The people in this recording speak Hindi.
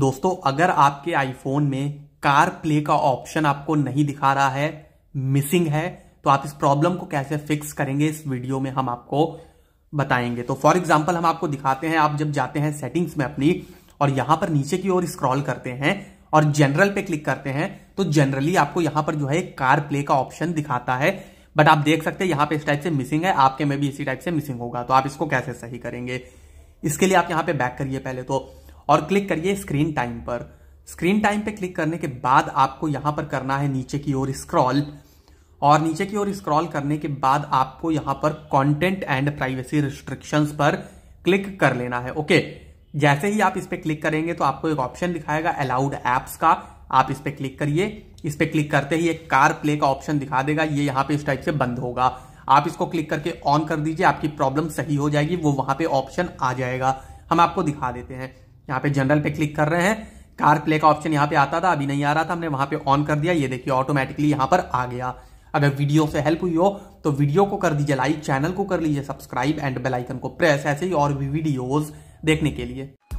दोस्तों अगर आपके आईफोन में कार प्ले का ऑप्शन आपको नहीं दिखा रहा है मिसिंग है तो आप इस प्रॉब्लम को कैसे फिक्स करेंगे इस वीडियो में हम आपको बताएंगे तो फॉर एग्जाम्पल हम आपको दिखाते हैं आप जब जाते हैं सेटिंग्स में अपनी और यहां पर नीचे की ओर स्क्रॉल करते हैं और जनरल पे क्लिक करते हैं तो जनरली आपको यहां पर जो है कार प्ले का ऑप्शन दिखाता है बट आप देख सकते हैं यहां पे इस टाइप से मिसिंग है आपके में भी इसी टाइप से मिसिंग होगा तो आप इसको कैसे सही करेंगे इसके लिए आप यहां पे बैक करिए पहले तो और क्लिक करिए स्क्रीन टाइम पर स्क्रीन टाइम पे क्लिक करने के बाद आपको यहां पर करना है नीचे की ओर स्क्रॉल और नीचे की ओर स्क्रॉल करने के बाद आपको यहां पर कंटेंट एंड प्राइवेसी रिस्ट्रिक्शंस पर क्लिक कर लेना है ओके जैसे ही आप इस पर क्लिक करेंगे तो आपको एक ऑप्शन दिखाएगा अलाउड एप्स का आप इस पर क्लिक करिए इस पर क्लिक करते ही एक कार प्ले का ऑप्शन दिखा देगा ये यहां पर इस टाइप से बंद होगा आप इसको क्लिक करके ऑन कर दीजिए आपकी प्रॉब्लम सही हो जाएगी वो वहां पर ऑप्शन आ जाएगा हम आपको दिखा देते हैं यहाँ पे जनरल पे क्लिक कर रहे हैं कार प्ले का ऑप्शन यहाँ पे आता था अभी नहीं आ रहा था हमने वहां पे ऑन कर दिया ये देखिए ऑटोमेटिकली यहाँ पर आ गया अगर वीडियो से हेल्प हुई हो तो वीडियो को कर दीजिए लाइक चैनल को कर लीजिए सब्सक्राइब एंड बेलाइकन को प्रेस ऐसे ही और भी वीडियोज देखने के लिए